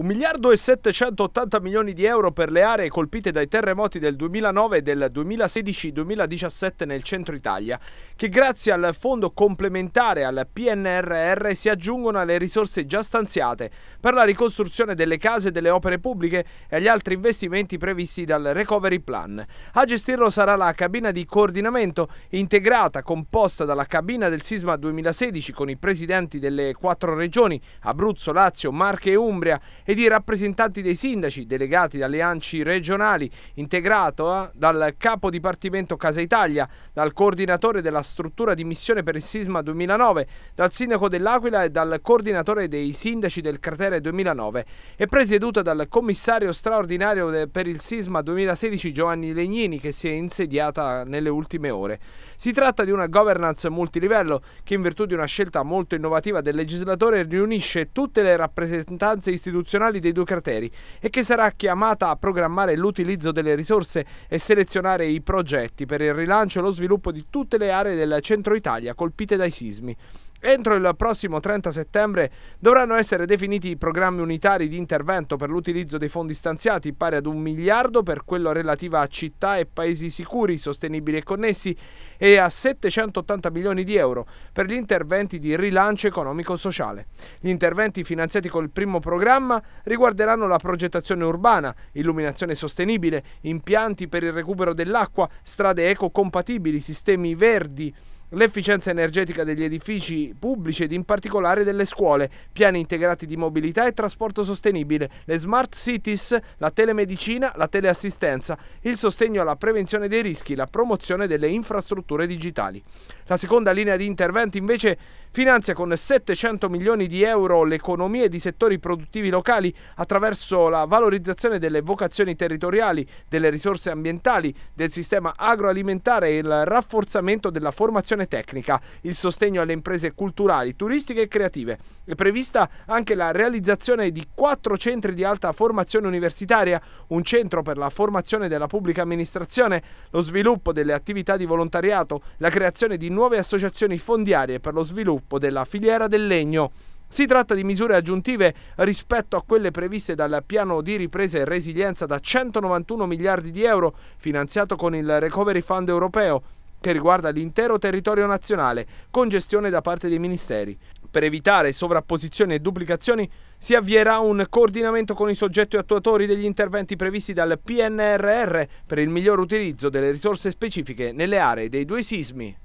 1 miliardo e 780 milioni di euro per le aree colpite dai terremoti del 2009 e del 2016-2017 nel centro Italia, che grazie al fondo complementare al PNRR si aggiungono alle risorse già stanziate per la ricostruzione delle case e delle opere pubbliche e agli altri investimenti previsti dal Recovery Plan. A gestirlo sarà la cabina di coordinamento integrata composta dalla cabina del sisma 2016 con i presidenti delle quattro regioni Abruzzo, Lazio, Marche e Umbria ed i rappresentanti dei sindaci delegati dalle ANCI regionali, integrato eh, dal capo dipartimento Casa Italia, dal coordinatore della struttura di missione per il sisma 2009, dal sindaco dell'Aquila e dal coordinatore dei sindaci del cratere 2009 e presieduta dal commissario straordinario per il sisma 2016 Giovanni Legnini che si è insediata nelle ultime ore. Si tratta di una governance multilivello che in virtù di una scelta molto innovativa del legislatore riunisce tutte le rappresentanze istituzionali nazionali dei due crateri e che sarà chiamata a programmare l'utilizzo delle risorse e selezionare i progetti per il rilancio e lo sviluppo di tutte le aree del centro Italia colpite dai sismi. Entro il prossimo 30 settembre dovranno essere definiti i programmi unitari di intervento per l'utilizzo dei fondi stanziati pari ad un miliardo per quello relativo a città e paesi sicuri, sostenibili e connessi e a 780 milioni di euro per gli interventi di rilancio economico-sociale. Gli interventi finanziati col primo programma riguarderanno la progettazione urbana, illuminazione sostenibile, impianti per il recupero dell'acqua, strade ecocompatibili, sistemi verdi, l'efficienza energetica degli edifici pubblici ed in particolare delle scuole, piani integrati di mobilità e trasporto sostenibile, le smart cities, la telemedicina, la teleassistenza, il sostegno alla prevenzione dei rischi, la promozione delle infrastrutture digitali. La seconda linea di interventi invece finanzia con 700 milioni di euro le economie di settori produttivi locali attraverso la valorizzazione delle vocazioni territoriali, delle risorse ambientali, del sistema agroalimentare e il rafforzamento della formazione formazione tecnica, il sostegno alle imprese culturali, turistiche e creative. È prevista anche la realizzazione di quattro centri di alta formazione universitaria, un centro per la formazione della pubblica amministrazione, lo sviluppo delle attività di volontariato, la creazione di nuove associazioni fondiarie per lo sviluppo della filiera del legno. Si tratta di misure aggiuntive rispetto a quelle previste dal piano di ripresa e resilienza da 191 miliardi di euro finanziato con il Recovery Fund europeo che riguarda l'intero territorio nazionale, con gestione da parte dei ministeri. Per evitare sovrapposizioni e duplicazioni si avvierà un coordinamento con i soggetti attuatori degli interventi previsti dal PNRR per il miglior utilizzo delle risorse specifiche nelle aree dei due sismi.